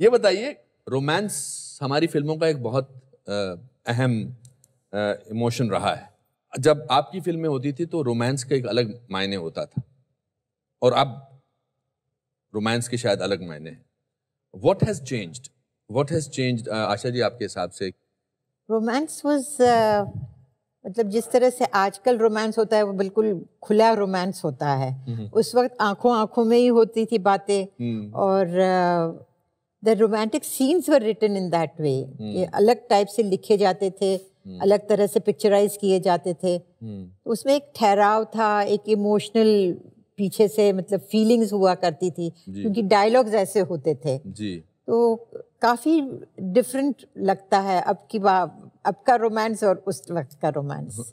ये बताइए रोमांस हमारी फिल्मों का एक बहुत अहम इमोशन रहा है जब आपकी फिल्में होती थी तो रोमांस का एक अलग मायने होता था और अब रोमांस के शायद अलग मायने हैं what has change what has change Asha ji आपके हिसाब से रोमांस वॉज मतलब जिस तरह से आजकल रोमांस होता है वो बिल्कुल खुला रोमांस होता है हम्म। उस वक्त आंखों आंखों में ही होती थी बातें हम्म। और uh, the romantic scenes were written in that way ये अलग टाइप से लिखे जाते थे hmm. अलग तरह से पिक्चराइज किए जाते थे hmm. उसमें एक ठहराव था एक इमोशनल पीछे से मतलब फीलिंग्स हुआ करती थी क्योंकि डायलॉग्स ऐसे होते थे जी तो काफ़ी डिफरेंट लगता है अब की अब का रोमांस और उस वक्त का रोमांस